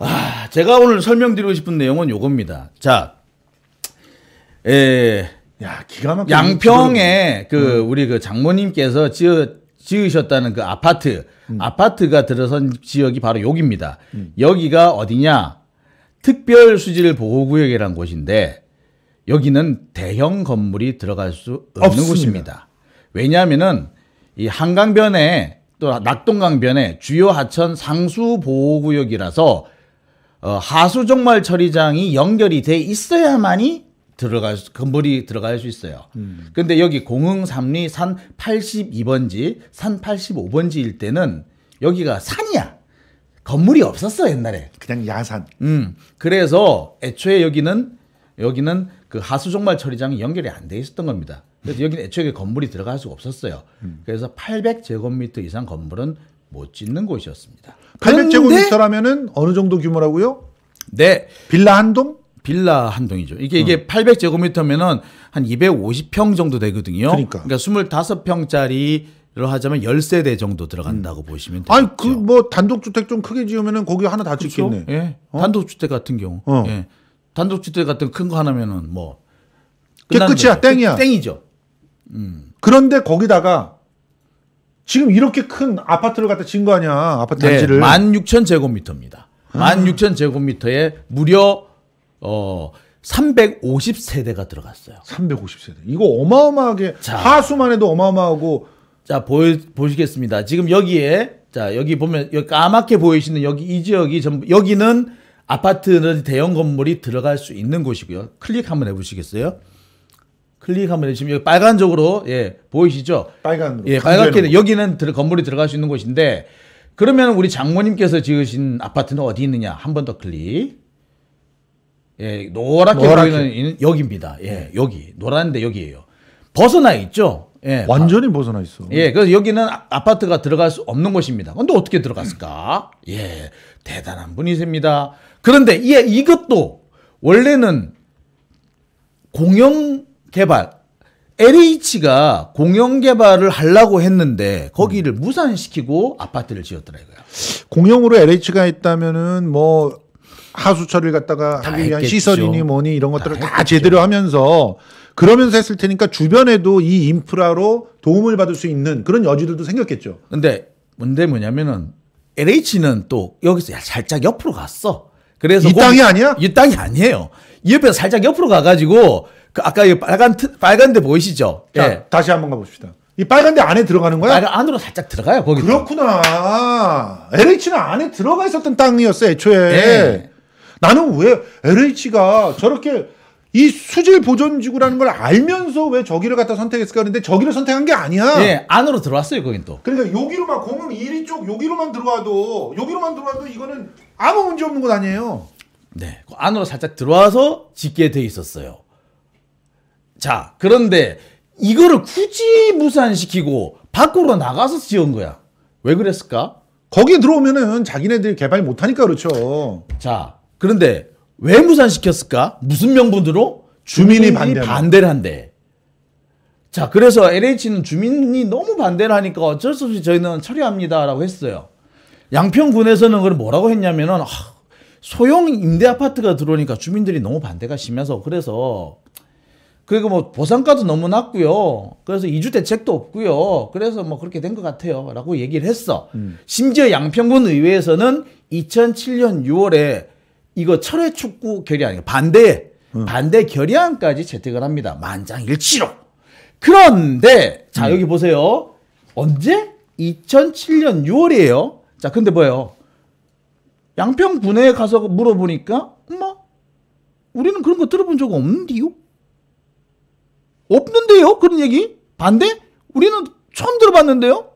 아, 제가 오늘 설명드리고 싶은 내용은 요겁니다. 자, 에, 야, 기가 막 양평에 그 음. 우리 그 장모님께서 지어 지으셨다는 그 아파트, 음. 아파트가 들어선 지역이 바로 여기입니다. 음. 여기가 어디냐? 특별수질보호구역이라는 곳인데 여기는 대형 건물이 들어갈 수 없는 없습니다. 곳입니다. 왜냐하면은 이 한강변에 또 낙동강변에 주요 하천 상수보호구역이라서 어, 하수종말 처리장이 연결이 돼 있어야만이 들어갈 수, 건물이 들어갈 수 있어요. 음. 근데 여기 공흥 삼리 산 82번지, 산 85번지일 때는 여기가 산이야. 건물이 없었어 옛날에. 그냥 야산. 음. 그래서 애초에 여기는 여기는 그 하수종말 처리장이 연결이 안 돼 있었던 겁니다. 그래서 여기는 애초에 건물이 들어갈 수가 없었어요. 음. 그래서 800제곱미터 이상 건물은 못 짓는 곳이었습니다. 800제곱미터라면은 어느 정도 규모라고요? 네. 빌라 한 동? 빌라 한 동이죠. 이게 이게 음. 어. 800제곱미터면은 한 250평 정도 되거든요. 그러니까. 그러니까 25평짜리 를 하자면 10세대 정도 들어간다고 음. 보시면 되죠. 아니 그 뭐 단독주택 좀 크게 지으면은 거기 하나 다그렇 짓겠네. 예. 어? 단독주택 같은 경우. 어. 예. 단독주택 같은 큰 거 하나면은 뭐 끝이야 땡이야. 땡이죠. 음. 그런데 거기다가 지금 이렇게 큰 아파트를 갖다 진거 아니야. 아파트 네, 단지를. 네, 16,000제곱미터입니다. 음. 아. 16,000제곱미터에 무려 어 350세대가 들어갔어요. 350세대. 이거 어마어마하게 자, 하수만 해도 어마어마하고 자, 보이 보시겠습니다. 지금 여기에 자, 여기 보면 여기 까맣게 보이시는 여기 이 지역이 전부 여기는 아파트는 대형 건물이 들어갈 수 있는 곳이고요. 클릭 한번 해 보시겠어요? 클릭하면 지금 여기 빨간적으로 예 보이시죠? 빨간 예빨갛게 여기는 들, 건물이 들어갈 수 있는 곳인데 그러면 우리 장모님께서 지으신 아파트는 어디 있느냐 한 번 더 클릭 예 노랗게, 노랗게. 보이는 여기입니다 예 여기 노란데 여기예요 벗어나 있죠 예 완전히 벗어나 있어 예 그래서 여기는 아, 아파트가 들어갈 수 없는 곳입니다 근데 어떻게 들어갔을까 예 대단한 분이십니다 그런데 예 이것도 원래는 공영 개발 LH가 공영 개발을 하려고 했는데 거기를 음. 무산시키고 아파트를 지었더라 이거야. 공영으로 LH가 있다면은 뭐 하수 처리를 갖다가 하기 위한 했겠죠. 시설이니 뭐니 이런 것들을 다, 다 제대로 하면서 그러면서 했을 테니까 주변에도 이 인프라로 도움을 받을 수 있는 그런 여지들도 생겼겠죠. 근데 문제 뭐냐면은 LH는 또 여기서 살짝 옆으로 갔어. 그래서 이 땅이 아니야? 이 땅이 아니에요. 옆에서 살짝 옆으로 가가지고 그 아까 이 빨간 빨간데 보이시죠? 자, 예. 다시 한번 가봅시다. 이 빨간데 안에 들어가는 거야? 빨간 안으로 살짝 들어가요. 거기. 그렇구나. LH는 안에 들어가 있었던 땅이었어 애초에. 예. 나는 왜 LH가 저렇게 이 수질 보존 지구라는 걸 알면서 왜 저기를 갖다 선택했을까 하는데 저기를 선택한 게 아니야. 예, 안으로 들어왔어요, 거긴 또. 그러니까 여기로만 공은 이리 쪽 여기로만 들어와도 여기로만 들어와도 이거는 아무 문제 없는 것 아니에요. 네, 그 안으로 살짝 들어와서 짓게 돼 있었어요. 자, 그런데 이거를 굳이 무산시키고 밖으로 나가서 지은 거야. 왜 그랬을까? 거기 에 들어오면은 자기네들이 개발 못하니까 그렇죠. 자, 그런데 왜 무산시켰을까? 무슨 명분으로? 주민이, 주민이 반대 를 한대. 자, 그래서 LH는 주민이 너무 반대를 하니까 어쩔 수 없이 저희는 처리합니다라고 했어요. 양평군에서는 그걸 뭐라고 했냐면은 소형 임대 아파트가 들어오니까 주민들이 너무 반대가 심해서 그래서 그리고 뭐 보상가도 너무 낮고요. 그래서 이주 대책도 없고요. 그래서 뭐 그렇게 된 것 같아요. 라고 얘기를 했어. 음. 심지어 양평군 의회에서는 2007년 6월에 이거 철회 축구 결의안, 이에요 반대, 음. 반대 결의안까지 채택을 합니다. 만장일치로. 그런데, 자, 음. 여기 보세요. 언제? 2007년 6월이에요. 자, 근데 뭐예요? 양평군에 가서 물어보니까, 엄마, 뭐 우리는 그런 거 들어본 적 없는데요? 없는데요? 그런 얘기? 반대? 우리는 처음 들어봤는데요?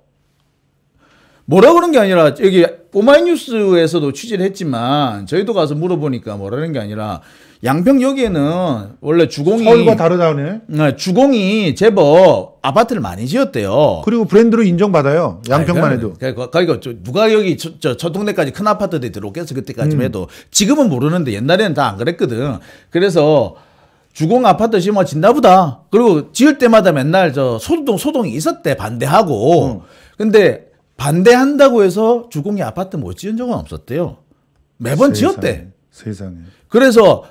뭐라 그런 게 아니라 여기 오마이뉴스에서도 취재를 했지만 저희도 가서 물어보니까 뭐라는 게 아니라 양평역에는 원래 주공이 서울과 다르다네. 네, 주공이 제법 아파트를 많이 지었대요. 그리고 브랜드로 인정받아요. 양평만 아니, 해도. 그러니까, 그러 누가 여기 저, 저 천동네까지 큰 아파트들이 들어오겠어 그때까지만 음. 해도 지금은 모르는데 옛날에는 다 안 그랬거든. 그래서 주공 아파트 심어진다 뭐 보다. 그리고 지을 때마다 맨날 저 소동 소동이 있었대 반대하고. 음. 근데 반대한다고 해서 주공이 아파트 못 지은 적은 없었대요. 매번 세상에, 지었대. 세상에. 그래서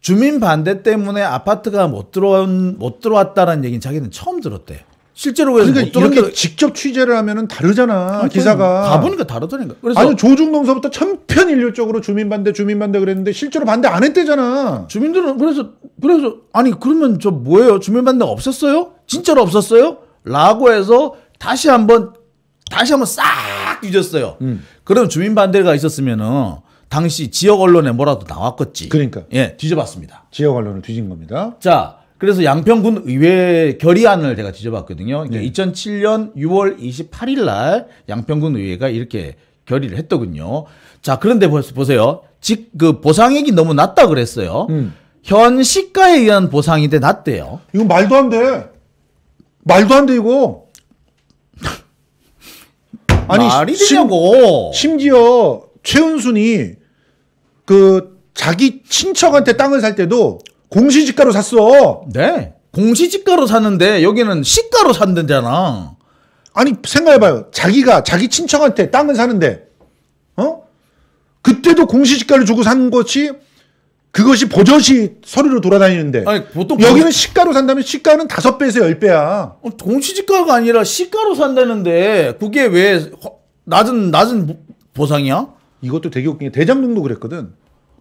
주민 반대 때문에 아파트가 못 들어온 못들어왔다는 얘기는 자기는 처음 들었대. 실제로 그래서 러니까 이렇게 거... 직접 취재를 하면은 다르잖아 아니, 그렇죠. 기사가 가보니까 다르더니까 그래서 아니 조중동서부터 천편일률적으로 주민 반대 주민 반대 그랬는데 실제로 반대 안 했대잖아 주민들은 그래서 그래서 아니 그러면 저 뭐예요 주민 반대 없었어요 진짜로 없었어요 라고 해서 다시 한번 다시 한번 싹 뒤졌어요 음. 그럼 주민 반대가 있었으면은 당시 지역 언론에 뭐라도 나왔겠지 그러니까 예 뒤져봤습니다 지역 언론을 뒤진 겁니다 자 그래서 양평군 의회 결의안을 제가 지져봤거든요. 네. 2007년 6월 28일 날 양평군 의회가 이렇게 결의를 했더군요. 자, 그런데 보세요. 즉, 그 보상액이 너무 낮다 그랬어요. 음. 현 시가에 의한 보상인데 낮대요. 이거 말도 안 돼. 말도 안 돼, 이거. 아니, 말이 되냐고. 심, 지어 최은순이 그 자기 친척한테 땅을 살 때도 공시지가로 샀어. 네. 공시지가로 샀는데 여기는 시가로 산대잖아. 아니 생각해봐요. 자기가 자기 친척한테 땅을 사는데 어? 그때도 공시지가를 주고 산 것이 그것이 보조이 서류로 돌아다니는데 아니, 보통 여기는 공... 시가로 산다면 시가는 다섯 배에서 열배야 어, 공시지가가 아니라 시가로 산다는데 그게 왜 낮은 낮은 보상이야? 이것도 되게 웃긴 게 대장동도 그랬거든.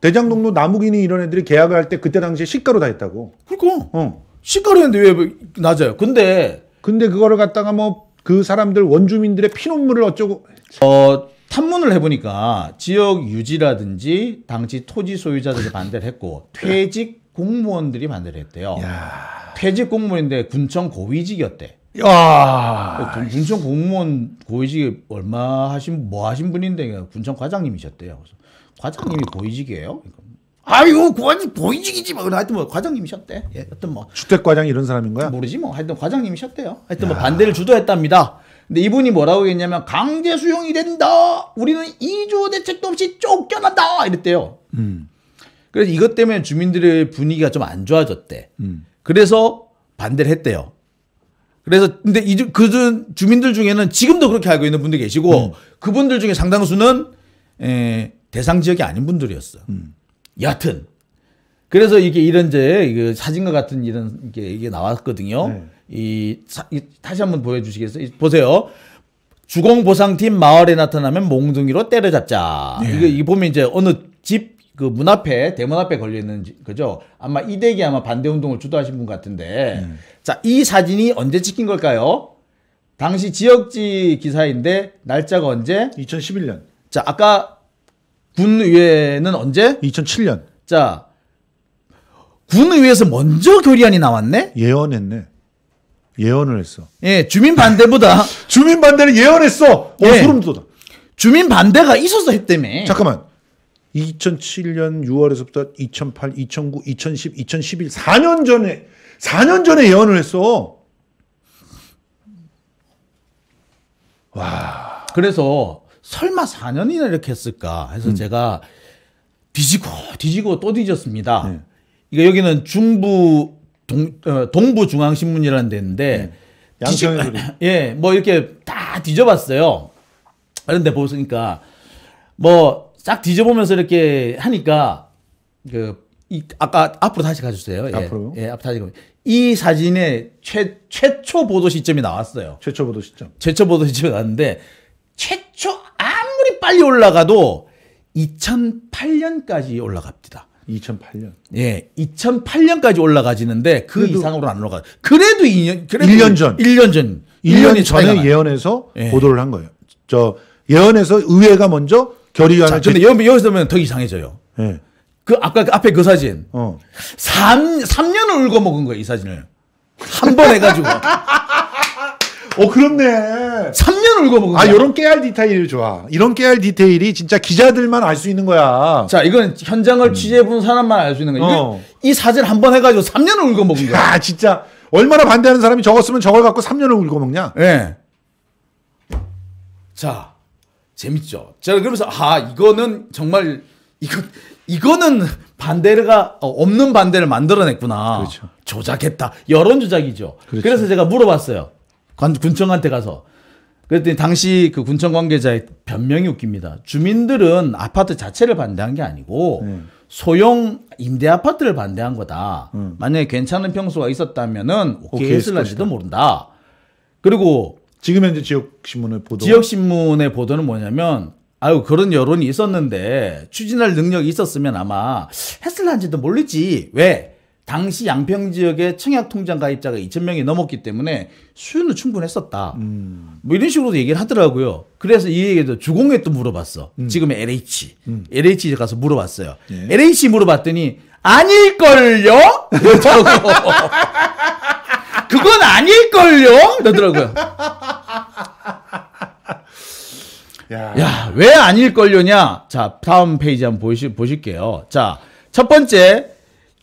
대장동로 나무기니 이런 애들이 계약을 할 때 그때 당시에 시가로 다 했다고. 그러니까. 어. 시가로 했는데 왜 낮아요? 근데. 근데 그거를 갖다가 뭐 그 사람들 원주민들의 피눈물을 어쩌고. 어, 탐문을 해보니까 지역 유지라든지 당시 토지 소유자들이 반대를 했고 네. 퇴직 공무원들이 반대를 했대요. 야. 퇴직 공무원인데 군청 고위직이었대. 야. 그 군청 공무원 고위직 얼마 하신 뭐 하신 분인데 군청 과장님이셨대요. 그래서 과장님이 보이직이에요? 아이 과장 보이직이지 뭐 하여튼 뭐 과장님이셨대. 예, 하여튼 뭐 주택 과장 이런 사람인 거야? 모르지 뭐 하여튼 과장님이셨대요. 하여튼 뭐 야. 뭐 반대를 주도했답니다. 근데 이분이 뭐라고 했냐면 강제 수용이 된다. 우리는 이조 대책도 없이 쫓겨난다. 이랬대요. 음. 그래서 이것 때문에 주민들의 분위기가 좀 안 좋아졌대. 음. 그래서 반대를 했대요. 그래서 근데 이주 그들 주민들 중에는 지금도 그렇게 알고 있는 분들 계시고 음. 그분들 중에 상당수는 에 대상 지역이 아닌 분들이었어. 음. 여튼 하 그래서 이게 이런 이제 그 사진과 같은 이런 게 이게 나왔거든요. 네. 이, 사, 이, 다시 한 번 보여주시겠어요? 이, 보세요. 주공보상팀 마을에 나타나면 몽둥이로 때려잡자. 네. 이거 이 보면 이제 어느 집 그 문 앞에 대문 앞에 걸려 있는 그죠? 아마 이댁기 아마 반대 운동을 주도하신 분 같은데. 네. 자, 이 사진이 언제 찍힌 걸까요? 당시 지역지 기사인데 날짜가 언제? 2011년. 자, 아까 군의회는 언제? 2007년. 자, 군의회에서 먼저 교리안이 나왔네? 예언했네. 예언을 했어. 예, 주민 반대보다. 주민 반대를 예언했어! 어, 예. 소름 돋아. 주민 반대가 있어서 했다며. 잠깐만. 2007년 6월에서부터 2008, 2009, 2010, 2011, 4년 전에, 4년 전에 예언을 했어. 와. 그래서 설마 4년이나 이렇게 했을까 해서 음. 제가 뒤지고 뒤지고 또 뒤졌습니다. 네. 이게 그러니까 여기는 중부 동, 어, 동부 중앙신문이라는 데인데 네. 뒤지, 예, 뭐 이렇게 다 뒤져봤어요. 그런데 보니까 뭐 싹 뒤져보면서 이렇게 하니까 그 이, 아까 앞으로 다시 가주세요. 예. 앞으로요? 예, 앞으로 다시 이 사진의 최 최초 보도 시점이 나왔어요. 최초 보도 시점. 최초 보도 시점이 나왔는데 최초 빨리 올라가도 2008년까지 올라갑니다. 2008년. 예, 2008년까지 올라가지는데 그 이상으로 안 올라가. 그래도 2년 그래도 1년 전. 1년 전. 1년이 전에 예언에서 예. 보도를 한 거예요. 저 예언에서 의회가 먼저 결의안을 근데 여, 여기서 보면 더 이상해져요. 예. 그 아까 그 앞에 그 사진. 어. 3 3년을 울고 먹은 거예요, 이 사진을. 한 번해 가지고. 어, 그렇네. 3년 울고 먹은 아, 거야. 요런 깨알 디테일이 좋아. 이런 깨알 디테일이 진짜 기자들만 알 수 있는 거야. 자, 이건 현장을 음. 취재해본 사람만 알 수 있는 거야. 어. 이 사진을 한번 해가지고 3년을 울고 먹은 거야. 아, 진짜. 얼마나 반대하는 사람이 적었으면 저걸 갖고 3년을 울고 먹냐? 예. 네. 자, 재밌죠. 제가 그러면서, 아, 이거는 정말, 이거, 이거는 반대가 어, 없는 반대를 만들어냈구나. 그렇죠. 조작했다. 여론 조작이죠. 그렇죠. 그래서 제가 물어봤어요. 관, 군청한테 가서. 그랬더니 당시 그 군청 관계자의 변명이 웃깁니다. 주민들은 아파트 자체를 반대한 게 아니고 네. 소형 임대 아파트를 반대한 거다. 음. 만약에 괜찮은 평수가 있었다면은 오케이, 오케이 했을지도 모른다. 그리고 지금 현재 지역 신문의 보도 지역 신문의 보도는 뭐냐면 아유 그런 여론이 있었는데 추진할 능력이 있었으면 아마 했을란지도 모르지 왜 당시 양평 지역의 청약 통장 가입자가 2천 명이 넘었기 때문에 수요는 충분했었다. 음. 뭐 이런 식으로도 얘기를 하더라고요. 그래서 이 얘기도 주공에 또 물어봤어. 음. 지금의 LH, 음. LH에 가서 물어봤어요. 예. LH 물어봤더니 아닐걸요? 이러더라고. 그건 아닐걸요? 이러더라고요. 야. 야, 왜 아닐걸요냐? 자, 다음 페이지 한번 보시, 보실게요. 자, 첫 번째,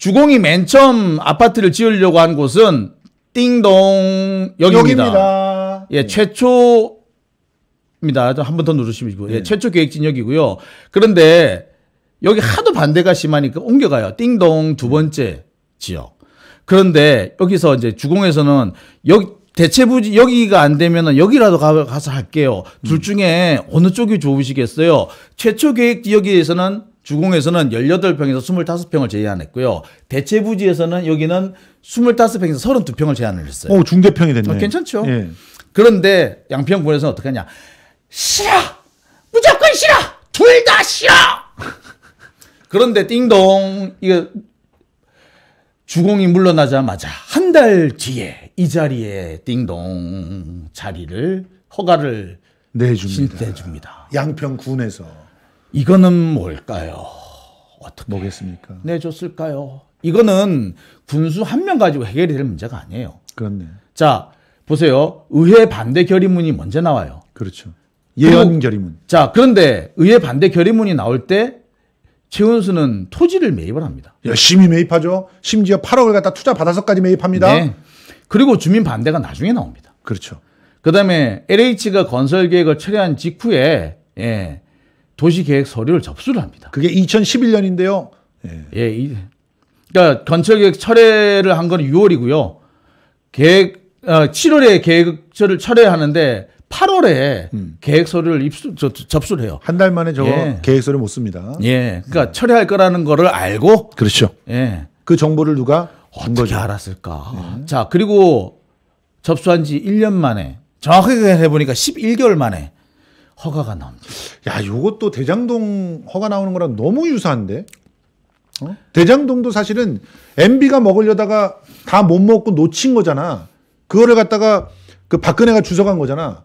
주공이 맨 처음 아파트를 지으려고 한 곳은 띵동 여기입니다. 여기입니다. 예, 예, 최초입니다. 한 번 더 누르시면 예, 예 최초 계획진 여기고요. 그런데 여기 하도 반대가 심하니까 옮겨가요. 띵동 두 번째 지역. 그런데 여기서 이제 주공에서는 여기 대체 부지 여기가 안 되면은 여기라도 가, 서 할게요. 둘 음. 중에 어느 쪽이 좋으시겠어요? 최초 계획 지역에서는 주공에서는 18평에서 25평을 제한했고요. 대체부지에서는 여기는 25평에서 32평을 제한을 했어요. 오, 중대평이 됐네. 어, 괜찮죠? 예. 그런데 양평군에서는 어떻게 하냐? 싫어! 무조건 싫어! 둘 다 싫어! 그런데 띵동 이거 주공이 물러나자마자 한 달 뒤에 이 자리에 띵동 자리를 허가를 내줍니다. 내줍니다. 양평군에서 이거는 뭘까요? 어떻게 뭐겠습니까? 내줬을까요? 이거는 군수 한 명 가지고 해결이 될 문제가 아니에요. 그렇네. 자, 보세요. 의회 반대 결의문이 먼저 나와요. 그렇죠. 예언 결의문. 자, 그런데 의회 반대 결의문이 나올 때최원수는 토지를 매입을 합니다. 열심히 매입하죠. 심지어 8억을 갖다 투자 받아서까지 매입합니다. 네. 그리고 주민 반대가 나중에 나옵니다. 그렇죠. 그다음에 LH가 건설 계획을 철회한 직후에 예, 도시계획 서류를 접수를 합니다. 그게 2011년인데요. 예. 예 이, 그러니까 건설계획 철회를 한 건 6월이고요. 계획 어, 7월에 계획서를 철회하는데 8월에 음. 계획서를 입수 저, 접수를 해요. 한 달 만에 저 예. 계획서를 못 씁니다. 예, 그러니까 음. 철회할 거라는 거를 알고 그렇죠. 예, 그 정보를 누가 어떻게 거죠? 알았을까? 예. 자, 그리고 접수한 지 1년 만에 정확하게 해보니까 11개월 만에 허가가 나옵니다. 야, 요것도 대장동 허가 나오는 거랑 너무 유사한데? 어? 대장동도 사실은 MB가 먹으려다가 다 못 먹고 놓친 거잖아. 그거를 갖다가 그 박근혜가 주석한 거잖아.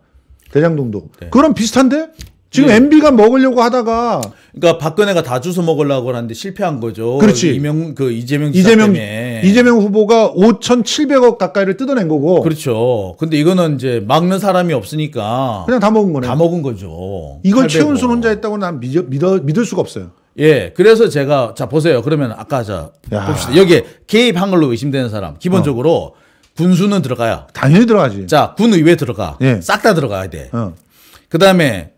대장동도. 네. 그럼 비슷한데? 지금 네. 예. MB가 먹으려고 하다가 그러니까 박근혜가 다 주워 먹으려고 하는데 실패한 거죠. 그렇지. 이명 그 이재명 이재명 때문에. 이재명 후보가 5,700억 가까이를 뜯어낸 거고. 그렇죠. 근데 이거는 이제 막는 사람이 없으니까 그냥 다 먹은 거네. 다 먹은 거죠. 이걸 최은수 혼자 했다고 난 믿어, 믿어 믿을 수가 없어요. 예, 그래서 제가 자 보세요. 그러면 아까 자 야. 봅시다. 여기에 개입한 걸로 의심되는 사람 기본적으로 어. 군수는 들어가요. 당연히 들어가지. 자 군의회 들어가. 예. 싹다 들어가야 돼. 어. 그 다음에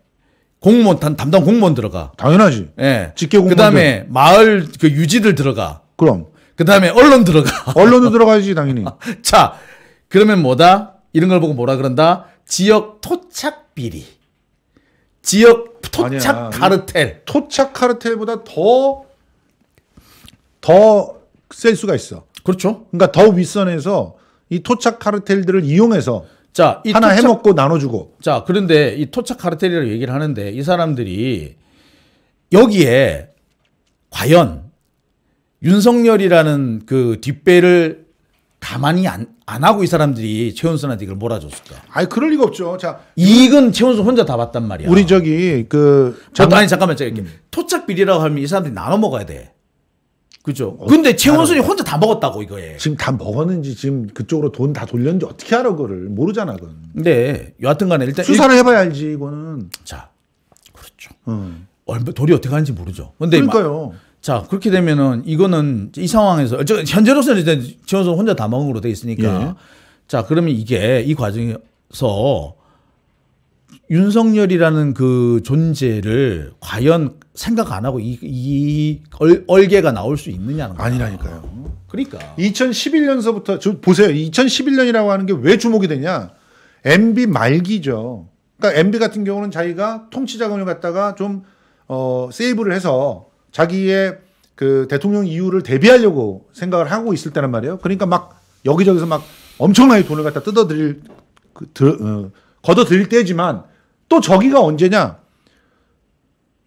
공무원 담, 담당 공무원 들어가. 당연하지. 예. 직계 공무원. 그다음에 마을 그 유지들 들어가. 그럼. 그다음에 언론 들어가. 언론도 들어가야지 당연히. 자, 그러면 뭐다? 이런 걸 보고 뭐라 그런다? 지역 토착 비리. 지역 토착 아니야. 카르텔. 토착 카르텔보다 더더셀 수가 있어. 그렇죠. 그러니까 더 윗선에서 이 토착 카르텔들을 이용해서 자, 하나 토착... 해먹고 나눠주고. 자, 그런데 이 토착 카르텔이라고 얘기를 하는데 이 사람들이 여기에 과연 윤석열이라는 그 뒷배를 가만히 안, 안 하고 이 사람들이 최원순한테 이걸 몰아줬을까? 아니 그럴 리가 없죠. 자 이익은 최원순 혼자 다 봤단 말이야. 우리 저기 그 장... 아니 잠깐만 제가 이렇게 음. 토착 비리라고 하면 이 사람들이 나눠 먹어야 돼. 그죠. 어, 근데 최원순이 혼자 다 먹었다고 이거에. 지금 다 먹었는지 지금 그쪽으로 돈 다 돌렸는지 어떻게 알아 그거를 모르잖아 그건. 근데 네. 여하튼간에 일단 수사를 일... 해봐야 알지 이거는. 자, 그렇죠. 음. 얼마 돈이 어떻게 가는지 모르죠. 근데 그러니까요. 막, 자 그렇게 되면은 이거는 이 상황에서 현재로서는 이제 최원순 혼자 다 먹은 걸로 돼 있으니까. 예. 자 그러면 이게 이 과정에서 윤석열이라는 그 존재를 과연 생각 안 하고 이, 이 얼, 얼 개가 나올 수 있느냐는 거야. 아니라니까요. 그러니까. 2011년서부터 저 보세요. 2011년이라고 하는 게 왜 주목이 되냐? MB 말기죠. 그러니까 MB 같은 경우는 자기가 통치 자금을 갖다가 좀 어, 세이브를 해서 자기의 그 대통령 이유를 대비하려고 생각을 하고 있을 때란 말이에요. 그러니까 막 여기저기서 막 엄청나게 돈을 갖다 뜯어들릴 그, 들, 어, 걷어들릴 때지만 또 저기가 언제냐?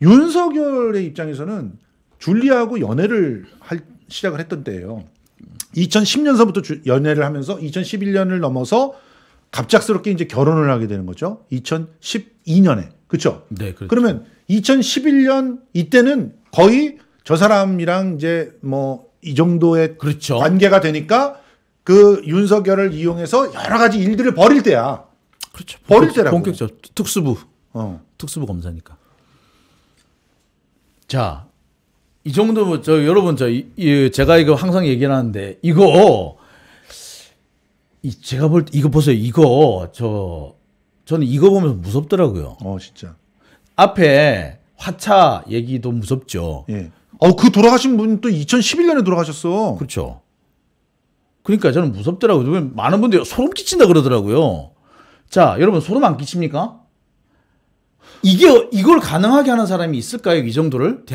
윤석열의 입장에서는 줄리아하고 연애를 할, 시작을 했던 때예요. 2010년서부터 주, 연애를 하면서 2011년을 넘어서 갑작스럽게 이제 결혼을 하게 되는 거죠. 2012년에. 그렇죠? 네, 그렇죠. 그러면 2011년 이때는 거의 저 사람이랑 이제 뭐 이 정도의 그렇죠. 관계가 되니까 그 윤석열을 이용해서 여러 가지 일들을 벌일 때야. 그렇죠. 버릴 본격, 때라고. 본격적 특수부. 어. 특수부 검사니까. 자, 이 정도 저 여러분 저 이, 이, 제가 이거 항상 얘기하는데 이거 이 제가 볼 이거 보세요. 이거 저 저는 이거 보면서 무섭더라고요. 어, 진짜. 앞에 화차 얘기도 무섭죠. 예. 어, 그 돌아가신 분또 2011년에 돌아가셨어. 그렇죠. 그러니까 저는 무섭더라고요. 많은 분들이 소름 끼친다 그러더라고요. 자, 여러분 소름 안 끼칩니까? 이게 이걸 가능하게 하는 사람이 있을까요? 이 정도를